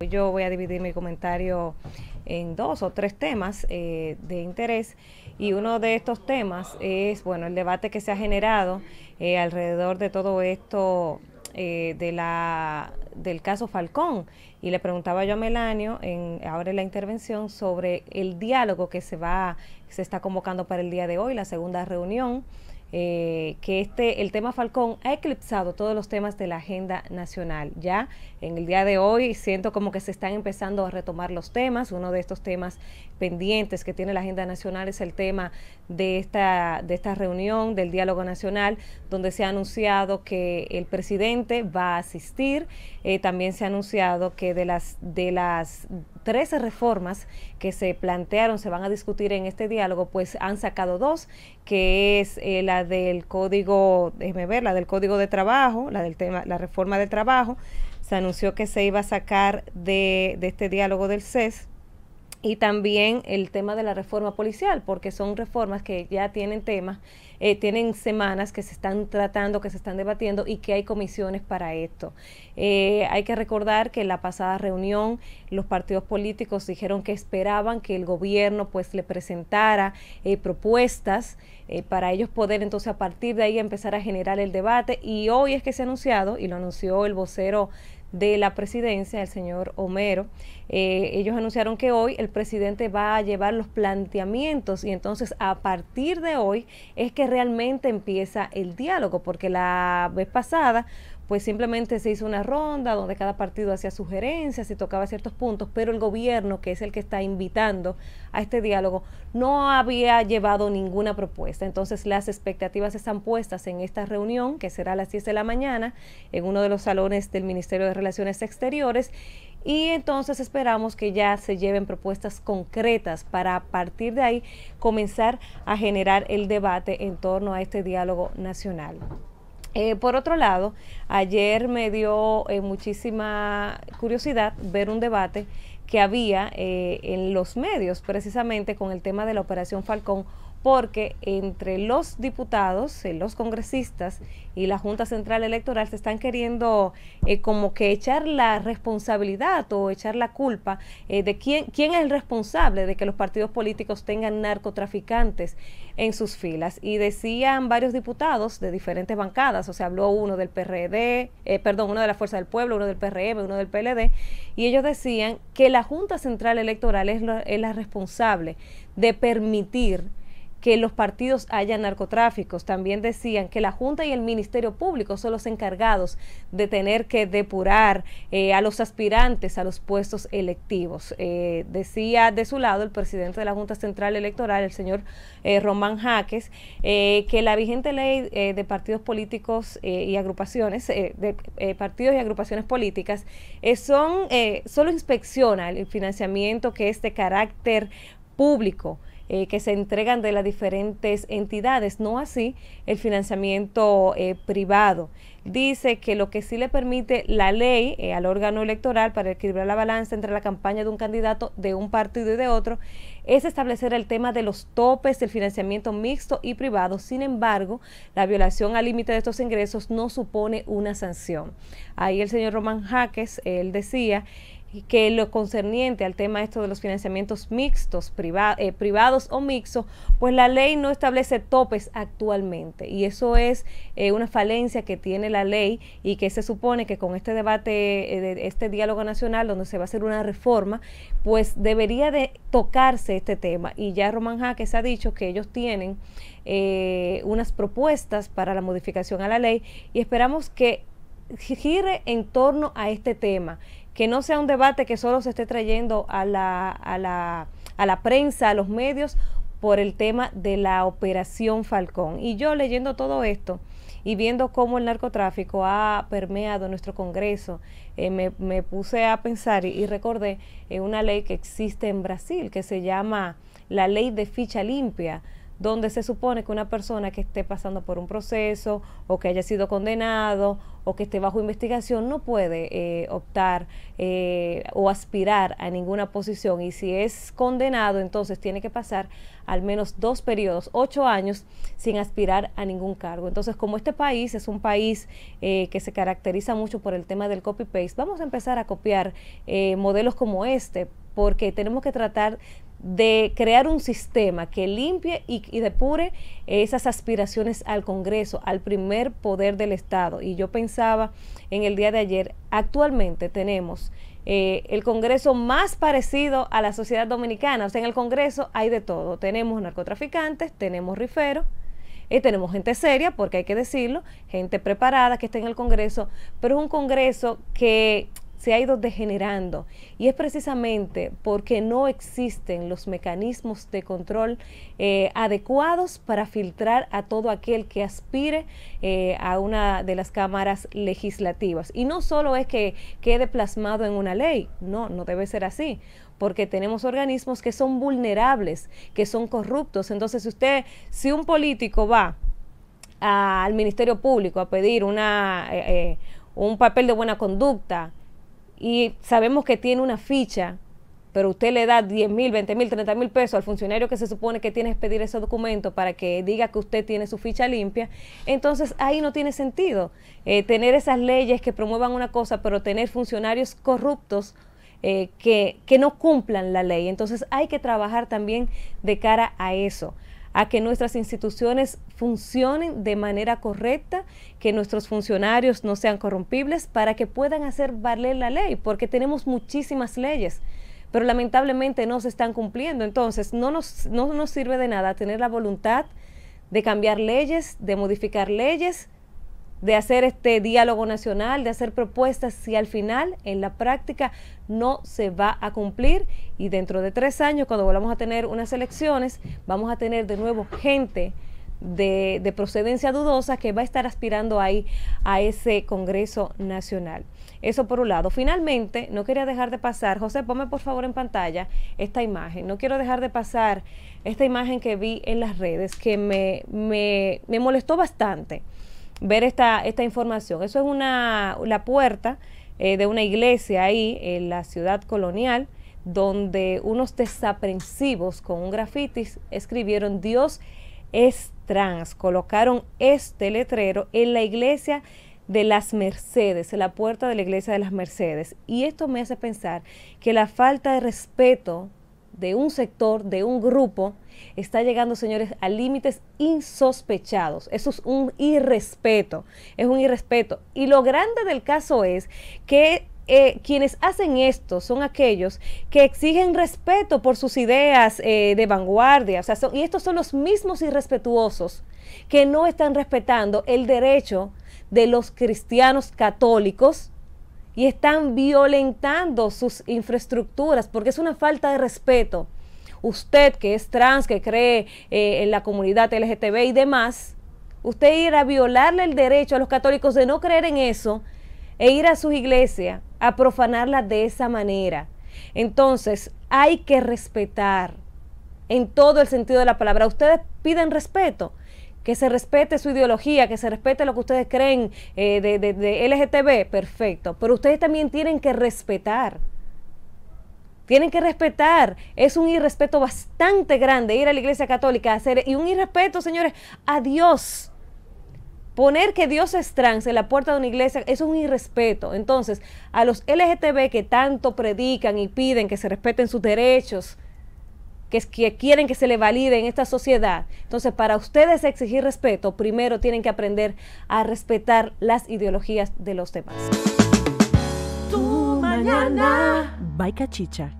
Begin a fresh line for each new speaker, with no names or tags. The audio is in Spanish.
Yo voy a dividir mi comentario en dos o tres temas eh, de interés y uno de estos temas es bueno el debate que se ha generado eh, alrededor de todo esto eh, de la del caso Falcón y le preguntaba yo a Melanio en, ahora en la intervención sobre el diálogo que se va se está convocando para el día de hoy la segunda reunión eh, que este, el tema Falcón ha eclipsado todos los temas de la agenda nacional. Ya en el día de hoy siento como que se están empezando a retomar los temas. Uno de estos temas pendientes que tiene la agenda nacional es el tema de esta, de esta reunión del diálogo nacional, donde se ha anunciado que el presidente va a asistir. Eh, también se ha anunciado que de las, de las 13 reformas que se plantearon, se van a discutir en este diálogo, pues han sacado dos, que es eh, la del código, déjeme ver, la del código de trabajo, la del tema, la reforma del trabajo, se anunció que se iba a sacar de, de este diálogo del CES y también el tema de la reforma policial, porque son reformas que ya tienen temas, eh, tienen semanas que se están tratando, que se están debatiendo y que hay comisiones para esto. Eh, hay que recordar que en la pasada reunión los partidos políticos dijeron que esperaban que el gobierno pues le presentara eh, propuestas para ellos poder entonces a partir de ahí empezar a generar el debate y hoy es que se ha anunciado y lo anunció el vocero de la presidencia, el señor Homero. Eh, ellos anunciaron que hoy el presidente va a llevar los planteamientos y entonces a partir de hoy es que realmente empieza el diálogo, porque la vez pasada pues simplemente se hizo una ronda donde cada partido hacía sugerencias y tocaba ciertos puntos, pero el gobierno, que es el que está invitando a este diálogo, no había llevado ninguna propuesta. Entonces las expectativas están puestas en esta reunión, que será a las 10 de la mañana, en uno de los salones del Ministerio de Relaciones Exteriores. Y entonces esperamos que ya se lleven propuestas concretas para a partir de ahí comenzar a generar el debate en torno a este diálogo nacional. Eh, por otro lado, ayer me dio eh, muchísima curiosidad ver un debate que había eh, en los medios precisamente con el tema de la Operación Falcón porque entre los diputados, eh, los congresistas y la Junta Central Electoral se están queriendo eh, como que echar la responsabilidad o echar la culpa eh, de quién, quién es el responsable de que los partidos políticos tengan narcotraficantes en sus filas. Y decían varios diputados de diferentes bancadas, o sea, habló uno del PRD, perdón, uno de la Fuerza del Pueblo, uno del PRM, uno del PLD, y ellos decían que la Junta Central Electoral es la responsable de permitir que los partidos haya narcotráficos. También decían que la Junta y el Ministerio Público son los encargados de tener que depurar eh, a los aspirantes a los puestos electivos. Eh, decía de su lado el presidente de la Junta Central Electoral, el señor eh, Román Jaques, que la vigente ley de partidos políticos y agrupaciones, de partidos y agrupaciones políticas, son, solo inspecciona el financiamiento que es de carácter público eh, que se entregan de las diferentes entidades, no así el financiamiento eh, privado. Dice que lo que sí le permite la ley eh, al órgano electoral para equilibrar la balanza entre la campaña de un candidato de un partido y de otro es establecer el tema de los topes del financiamiento mixto y privado. Sin embargo, la violación al límite de estos ingresos no supone una sanción. Ahí el señor Román Jaques, él decía que lo concerniente al tema esto de los financiamientos mixtos, eh, privados o mixtos, pues la ley no establece topes actualmente. Y eso es eh, una falencia que tiene la ley y que se supone que con este debate, eh, de este diálogo nacional, donde se va a hacer una reforma, pues debería de tocarse este tema. Y ya Román Jaques ha dicho que ellos tienen unas propuestas para la modificación a la ley y esperamos que gire en torno a este tema, que no sea un debate que solo se esté trayendo a la, a la, a la prensa, a los medios, por el tema de la operación Falcón. Y yo leyendo todo esto y viendo cómo el narcotráfico ha permeado nuestro Congreso, eh, me, puse a pensar y, recordé eh, una ley que existe en Brasil que se llama la ley de ficha limpia donde se supone que una persona que esté pasando por un proceso o que haya sido condenado o que esté bajo investigación no puede eh, optar eh, o aspirar a ninguna posición y si es condenado entonces tiene que pasar al menos dos periodos, ocho años, sin aspirar a ningún cargo. Entonces, como este país es un país eh, que se caracteriza mucho por el tema del copy-paste, vamos a empezar a copiar modelos como este porque tenemos que tratar de crear un sistema que limpie y, depure esas aspiraciones al Congreso, al primer poder del Estado. Y yo pensaba en el día de ayer, actualmente tenemos eh, el Congreso más parecido a la sociedad dominicana. O sea, en el Congreso hay de todo. Tenemos narcotraficantes, tenemos riferos, y eh, tenemos gente seria, porque hay que decirlo, gente preparada que está en el Congreso, pero es un Congreso que se ha ido degenerando y es precisamente porque no existen los mecanismos de control eh, adecuados para filtrar a todo aquel que aspire eh, a una de las cámaras legislativas. Y no solo es que quede plasmado en una ley, no, no debe ser así porque tenemos organismos que son vulnerables, que son corruptos. Entonces, si usted, si un político va al Ministerio Público a pedir una, eh, un papel de buena conducta, y sabemos que tiene una ficha, pero usted le da 10 mil, 20 mil, 30 mil pesos al funcionario que se supone que tiene que pedir ese documento para que diga que usted tiene su ficha limpia, entonces ahí no tiene sentido eh, tener esas leyes que promuevan una cosa, pero tener funcionarios corruptos eh, que, que no cumplan la ley. Entonces hay que trabajar también de cara a eso a que nuestras instituciones funcionen de manera correcta, que nuestros funcionarios no sean corrompibles para que puedan hacer valer la ley, porque tenemos muchísimas leyes, pero lamentablemente no se están cumpliendo. Entonces, no nos, no nos sirve de nada tener la voluntad de cambiar leyes, de modificar leyes, de hacer este diálogo nacional, de hacer propuestas, si al final en la práctica no se va a cumplir y dentro de tres años, cuando volvamos a tener unas elecciones, vamos a tener de nuevo gente de, de, procedencia dudosa que va a estar aspirando ahí a ese Congreso Nacional. Eso por un lado. Finalmente, no quería dejar de pasar, José, ponme por favor en pantalla esta imagen. No quiero dejar de pasar esta imagen que vi en las redes que me, me, me molestó bastante ver esta, esta información. Eso es una, la puerta eh, de una iglesia ahí en la ciudad colonial donde unos desaprensivos con un grafitis escribieron Dios es trans. Colocaron este letrero en la iglesia de las Mercedes, en la puerta de la iglesia de las Mercedes. Y esto me hace pensar que la falta de respeto de un sector, de un grupo, está llegando, señores, a límites insospechados. Eso es un irrespeto, es un irrespeto. Y lo grande del caso es que eh, quienes hacen esto son aquellos que exigen respeto por sus ideas eh, de vanguardia. O sea, son, y estos son los mismos irrespetuosos que no están respetando el derecho de los cristianos católicos y están violentando sus infraestructuras porque es una falta de respeto. Usted que es trans, que cree eh, en la comunidad LGTB y demás, usted ir a violarle el derecho a los católicos de no creer en eso e ir a sus iglesias a profanarla de esa manera. Entonces, hay que respetar en todo el sentido de la palabra. Ustedes piden respeto, que se respete su ideología, que se respete lo que ustedes creen eh, de, LGTB, perfecto, pero ustedes también tienen que respetar. Tienen que respetar. Es un irrespeto bastante grande ir a la iglesia católica a hacer, y un irrespeto, señores, a Dios. Poner que Dios es trans en la puerta de una iglesia es un irrespeto. Entonces, a los LGTB que tanto predican y piden que se respeten sus derechos, que, que quieren que se le valide en esta sociedad. Entonces, para ustedes exigir respeto, primero tienen que aprender a respetar las ideologías de los demás. Tu mañana. Chicha.